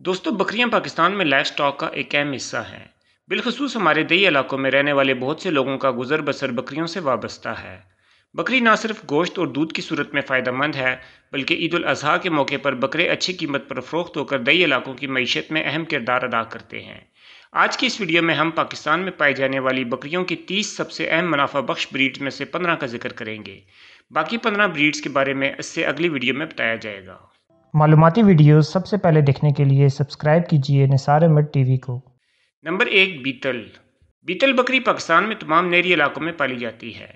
दोस्तों बकरियां पाकिस्तान में लाइफ स्टॉक का एक अहम हिस्सा हैं बिलखसूस हमारे दही इलाकों में रहने वाले बहुत से लोगों का गुजर बसर बकरियों से वाबस्ता है बकरी ना सिर्फ गोश्त और दूध की सूरत में फ़ायदा मंद है बल्कि ईद अजी के मौके पर बकरे अच्छी कीमत पर फरोख्त होकर दही इलाकों की मीशत में अहम किरदार अदा करते हैं आज की इस वीडियो में हम पाकिस्तान में पाई जाने वाली बकरियों की तीस सबसे अहम मुनाफा बख्श ब्रीड में से पंद्रह का जिक्र करेंगे बाकी पंद्रह ब्रीड्स के बारे में इससे अगली वीडियो में बताया जाएगा मालूमती वीडियो सबसे पहले देखने के लिए सब्सक्राइब कीजिए निसार अहमद टीवी को नंबर एक बीतल बीतल बकरी पाकिस्तान में तमाम नहरी इलाकों में पाली जाती है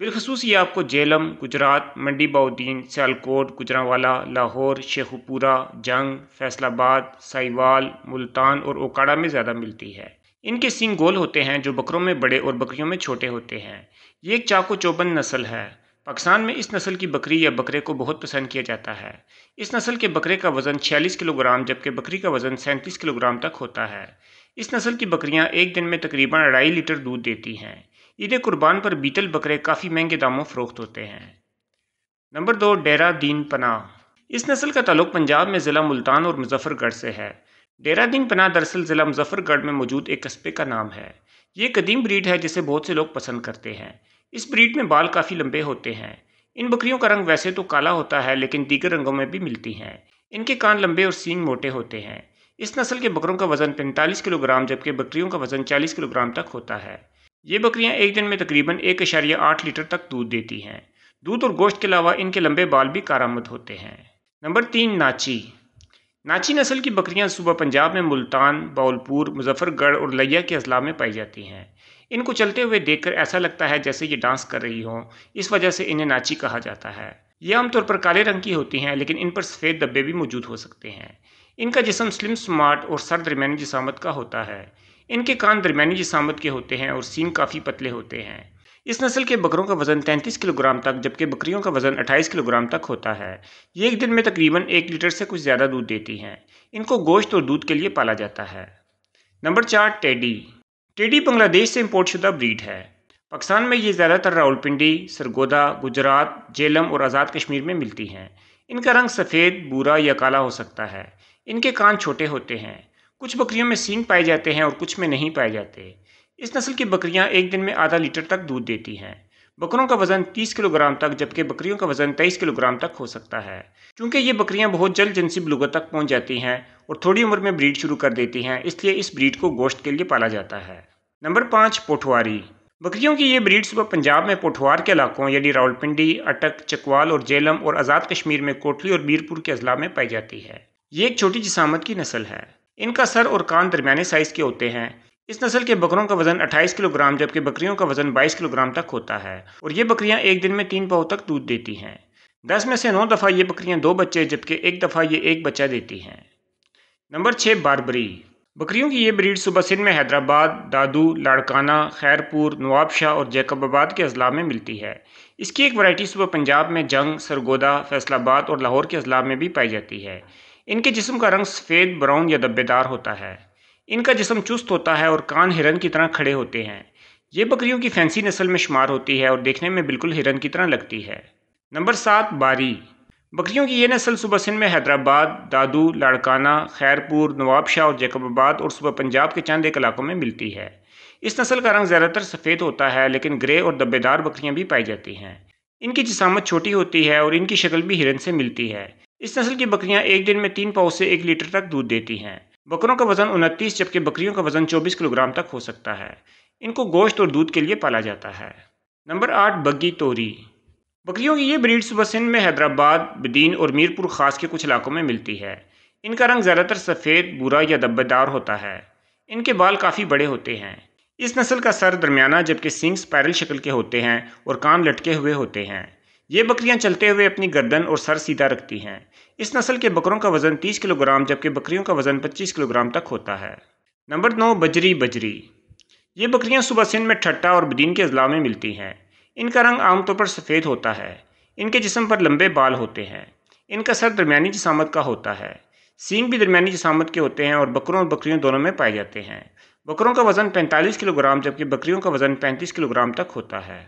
बिलखसूस ये आपको जेलम गुजरात मंडी बाउद्दीन सियालकोट गुजरावाला लाहौर शेखुपुरा जंग फैसलाबाद साहिवाल मुल्तान और ओकाड़ा में ज़्यादा मिलती है इनके सिंग गोल होते हैं जो बकरों में बड़े और बकरियों में छोटे होते हैं ये एक चाको चौबंद नस्ल है पाकिस्तान में इस नस्ल की बकरी या बकरे को बहुत पसंद किया जाता है इस नस्ल के बकरे का वज़न 46 किलोग्राम जबकि बकरी का वज़न 37 किलोग्राम तक होता है इस नस्ल की बकरियां एक दिन में तकरीबन अढ़ाई लीटर दूध देती हैं ईद कुर्बान पर बीतल बकरे काफ़ी महंगे दामों फरोख्त होते हैं नंबर दो डेरा दीन पनाह इस नस्ल का ताल्लुक पंजाब में ज़िला मुल्तान और मुजफ़रगढ़ से है डेरा दीन पनाह दरअसल ज़िला मुजफ़रगढ़ में मौजूद एक कस्बे का नाम है ये कदीम ब्रीड है जिसे बहुत से लोग पसंद करते हैं इस ब्रीड में बाल काफ़ी लंबे होते हैं इन बकरियों का रंग वैसे तो काला होता है लेकिन दीगर रंगों में भी मिलती हैं इनके कान लंबे और सींग मोटे होते हैं इस नस्ल के बकरों का वजन 45 किलोग्राम जबकि बकरियों का वजन 40 किलोग्राम तक होता है ये बकरियां एक दिन में तकरीबन एक इशारिया आठ लीटर तक दूध देती हैं दूध और गोश्त के अलावा इनके लंबे बाल भी कारामद होते हैं नंबर तीन नाची नाची नस्ल की बकरियां सुबह पंजाब में मुल्तान बाउलपुर मुजफ्फरगढ़ और लैया के अजला में पाई जाती हैं इनको चलते हुए देखकर ऐसा लगता है जैसे ये डांस कर रही हों इस वजह से इन्हें नाची कहा जाता है ये आमतौर पर काले रंग की होती हैं लेकिन इन पर सफ़ेद डब्बे भी मौजूद हो सकते हैं इनका जिसम स्लिम स्मार्ट और सर दरमियानी जिसामत का होता है इनके कान दरमियानी जिसामत के होते हैं और सीन काफ़ी पतले होते हैं इस नस्ल के बकरों का वजन 33 किलोग्राम तक जबकि बकरियों का वजन 28 किलोग्राम तक होता है ये एक दिन में तकरीबन एक लीटर से कुछ ज़्यादा दूध देती हैं इनको गोश्त और दूध के लिए पाला जाता है नंबर चार टेडी टेडी बांग्लादेश से इम्पोर्ट शुदा ब्रीड है पाकिस्तान में ये ज़्यादातर रावलपिंडी सरगोदा गुजरात जेलम और आज़ाद कश्मीर में मिलती हैं इनका रंग सफ़ेद बुरा या काला हो सकता है इनके कान छोटे होते हैं कुछ बकरियों में सींग पाए जाते हैं और कुछ में नहीं पाए जाते इस नस्ल की बकरियां एक दिन में आधा लीटर तक दूध देती हैं बकरों का वजन 30 किलोग्राम तक जबकि बकरियों का वजन 23 किलोग्राम तक हो सकता है क्योंकि ये बकरियां बहुत जल्द जिनसी बलूगत तक पहुंच जाती हैं और थोड़ी उम्र में ब्रीड शुरू कर देती हैं इसलिए इस ब्रीड को गोश्त के लिए पाला जाता है नंबर पाँच पोठवारी बकरियों की ये ब्रीड सुबह पंजाब में पोठवार के इलाकों यानी रावलपिंडी अटक चकवाल और जेलम और आज़ाद कश्मीर में कोटली और बीरपुर के अजला में पाई जाती है ये एक छोटी जिसामत की नस्ल है इनका सर और कान दरमियाने साइज़ के होते हैं इस नस्ल के बकरों का वजन 28 किलोग्राम जबकि बकरियों का वजन 22 किलोग्राम तक होता है और ये बकरियां एक दिन में तीन पाव तक दूध देती हैं दस में से नौ दफ़ा ये बकरियां दो बच्चे जबकि एक दफ़ा ये एक बच्चा देती हैं नंबर छः बारबरी बकरियों की ये ब्रीड सुबह सिंध में हैदराबाद दादू लाड़काना खैरपुर नवाबशाह और जैकबाबाद के अजला में मिलती है इसकी एक वैरायटी सुबह पंजाब में जंग सरगोदा फैसलाबाद और लाहौर के अजला में भी पाई जाती है इनके जिसम का रंग सफ़ेद ब्राउन या दब्बेदार होता है इनका जिसम चुस्त होता है और कान हिरन की तरह खड़े होते हैं ये बकरियों की फैंसी नस्ल में शुमार होती है और देखने में बिल्कुल हिरन की तरह लगती है नंबर सात बारी बकरियों की ये नस्ल सुबह सिंध में हैदराबाद दादू लाड़काना खैरपुर नवाबशाह और जैकबाबाद और सुबह पंजाब के चंद एक इलाकों में मिलती है इस नस्ल का रंग ज़्यादातर सफ़ेद होता है लेकिन ग्रे और दब्बेदार बकरियाँ भी पाई जाती हैं इनकी जिसामत छोटी होती है और इनकी शक्ल भी हिरन से मिलती है इस नस्ल की बकरियाँ एक दिन में तीन पाओ से एक लीटर तक दूध देती हैं बकरों का वजन उनतीस जबकि बकरियों का वजन चौबीस किलोग्राम तक हो सकता है इनको गोश्त और दूध के लिए पाला जाता है नंबर आठ बग्गी तोरी बकरियों की ये ब्रीड सुबह सिंध में हैदराबाद बदीन और मीरपुर खास के कुछ इलाकों में मिलती है इनका रंग ज़्यादातर सफ़ेद बुरा या दब्बेदार होता है इनके बाल काफ़ी बड़े होते हैं इस नस्ल का सर दरमियाना जबकि सिंग स्पायरल शक्ल के होते हैं और कान लटके हुए होते हैं ये बकरियां चलते हुए अपनी गर्दन और सर सीधा रखती हैं इस नस्ल के बकरों का वजन 30 किलोग्राम जबकि बकरियों का वजन 25 किलोग्राम तक होता है नंबर नौ बजरी बजरी ये बकरियां सुबह सिंध में ठट्टा और बदीन के अजला में मिलती हैं इनका रंग आमतौर पर सफ़ेद होता है इनके जिसम पर लंबे बाल होते हैं इनका सर दरमियानी जसामत का होता है सींग भी दरमियानी जसामत के होते हैं और बकरों और बकरियों दोनों में पाए जाते हैं बकरों का वज़न पैंतालीस किलोग्राम जबकि बकरियों का वज़न पैंतीस किलोग्राम तक होता है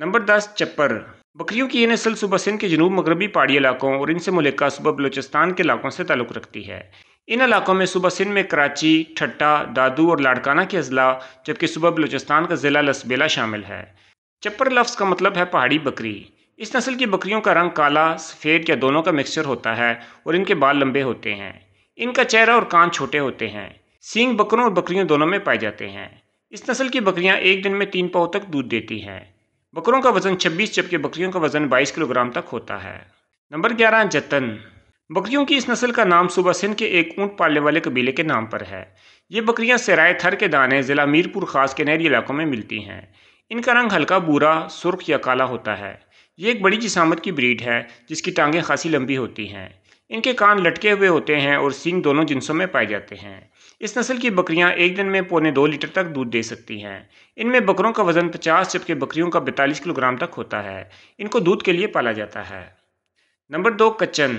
नंबर दस चप्पर बकरियों की ये नस्ल सुबह सिंध के जनूब मगरबी पहाड़ी इलाकों और इनसे मुलिका सुबह बलोचिस्तान के इलाकों से ताल्लुक़ रखती है इन इलाकों में सुबह सिंध में कराची ठट्टा दादू और लाड़काना के अजला जबकि सुबह बलोचिस्तान का ज़िला लसबेला शामिल है चप्पर लफ्ज़ का मतलब है पहाड़ी बकरी इस नस्ल की बकरियों का रंग काला सफ़ेद या दोनों का मिक्सचर होता है और इनके बाल लंबे होते हैं इनका चेहरा और कान छोटे होते हैं सींग बकरों और बकरियों दोनों में पाए जाते हैं इस नस्ल की बकरियां एक दिन में तीन पाव तक दूध देती हैं बकरों का वजन 26 जबकि बकरियों का वजन 22 किलोग्राम तक होता है नंबर 11 जतन बकरियों की इस नस्ल का नाम सुबह सिंध के एक ऊंट पालने वाले कबीले के नाम पर है ये बकरियां सराय थर के दाने ज़िला मीरपुर खास के नहरी इलाकों में मिलती हैं इनका रंग हल्का बूरा सुर्ख या काला होता है ये एक बड़ी जिसामत की ब्रीड है जिसकी टांगें खासी लंबी होती हैं इनके कान लटके हुए होते हैं और सींग दोनों जिनसों में पाए जाते हैं इस नस्ल की बकरियां एक दिन में पौने दो लीटर तक दूध दे सकती हैं इनमें बकरों का वजन 50 जबकि बकरियों का 45 किलोग्राम तक होता है इनको दूध के लिए पाला जाता है नंबर दो कच्चन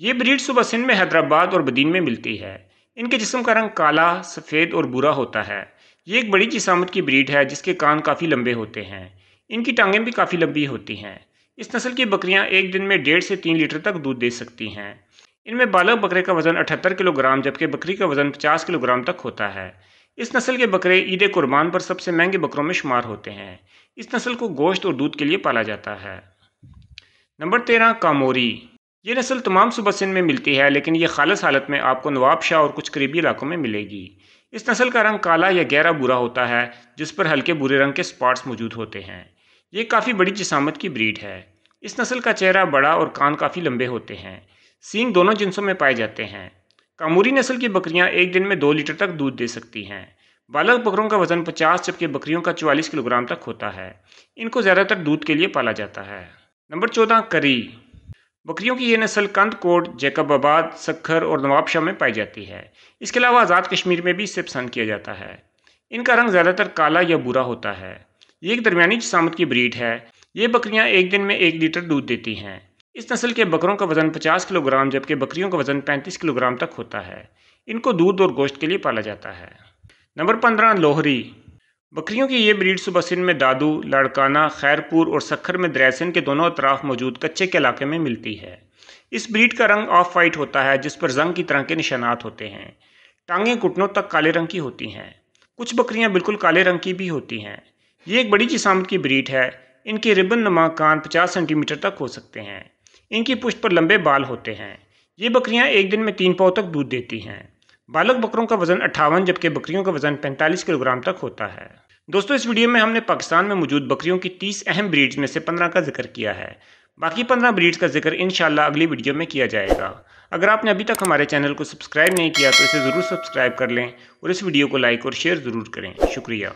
ये ब्रीड सुबह सिंध में हैदराबाद और बदीन में मिलती है इनके जिसम का रंग काला सफ़ेद और बुरा होता है ये एक बड़ी जिसामत की ब्रीड है जिसके कान काफ़ी लंबे होते हैं इनकी टांगें भी काफ़ी लंबी होती हैं इस नस्ल की बकरियां एक दिन में डेढ़ से तीन लीटर तक दूध दे सकती हैं इनमें बालक बकरे का वजन 78 किलोग्राम जबकि बकरी का वजन 50 किलोग्राम तक होता है इस नस्ल के बकरे ईद कुर्बान पर सबसे महंगे बकरों में शुमार होते हैं इस नस्ल को गोश्त और दूध के लिए पाला जाता है नंबर तेरह कामोरी ये नस्ल तमाम सुबह सिंध में मिलती है लेकिन ये खालस हालत में आपको नवाबशाह और कुछ करीबी इलाकों में मिलेगी इस नस्ल का रंग काला या गहरा बुरा होता है जिस पर हल्के बुरे रंग के स्पॉट्स मौजूद होते हैं ये काफ़ी बड़ी जिसामत की ब्रीड है इस नस्ल का चेहरा बड़ा और कान काफ़ी लंबे होते हैं सींग दोनों जिनसों में पाए जाते हैं कामूरी नस्ल की बकरियां एक दिन में दो लीटर तक दूध दे सकती हैं बालक बकरों का वजन 50 जबकि बकरियों का 44 किलोग्राम तक होता है इनको ज़्यादातर दूध के लिए पाला जाता है नंबर चौदह करी बकरियों की यह नस्ल कंद कोट जैकबाबाद सखर और नवाबशाह में पाई जाती है इसके अलावा आज़ाद कश्मीर में भी इसे पसंद किया जाता है इनका रंग ज़्यादातर काला या बुरा होता है ये एक दरमियानी जसामत की ब्रीड है ये बकरियाँ एक दिन में एक लीटर दूध देती हैं इस नस्ल के बकरों का वज़न 50 किलोग्राम जबकि बकरियों का वज़न 35 किलोग्राम तक होता है इनको दूध और गोश्त के लिए पाला जाता है नंबर पंद्रह लोहरी बकरियों की ये ब्रीड सुबह सिंध में दादू लाड़काना खैरपुर और सखर में द्रैसन के दोनों अतराफ मौजूद कच्चे के इलाके में मिलती है इस ब्रीड का रंग ऑफ वाइट होता है जिस पर जंग की तरह के निशानात होते हैं टांगें घुटनों तक काले रंग की होती हैं कुछ बकरियां बिल्कुल काले रंग की भी होती हैं ये एक बड़ी जिसामत की ब्रीड है इनके रिबन नमा कान पचास सेंटीमीटर तक हो सकते हैं इनकी पुष्ट पर लंबे बाल होते हैं ये बकरियां एक दिन में तीन पाव तक दूध देती हैं बालक बकरों का वजन अट्ठावन जबकि बकरियों का वजन पैंतालीस किलोग्राम तक होता है दोस्तों इस वीडियो में हमने पाकिस्तान में मौजूद बकरियों की तीस अहम ब्रीड्स में से पंद्रह का जिक्र किया है बाकी पंद्रह ब्रीड्स का जिक्र इन अगली वीडियो में किया जाएगा अगर आपने अभी तक हमारे चैनल को सब्सक्राइब नहीं किया तो इसे ज़रूर सब्सक्राइब कर लें और इस वीडियो को लाइक और शेयर ज़रूर करें शुक्रिया